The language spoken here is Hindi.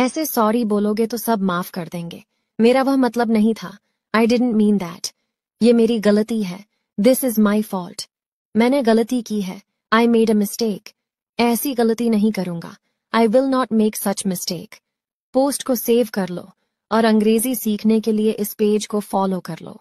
ऐसे सॉरी बोलोगे तो सब माफ कर देंगे मेरा वह मतलब नहीं था आई डिडेंट मीन दैट ये मेरी गलती है दिस इज माई फॉल्ट मैंने गलती की है आई मेड अ मिस्टेक ऐसी गलती नहीं करूंगा I will not make such mistake post को सेव कर लो और अंग्रेजी सीखने के लिए इस पेज को फॉलो कर लो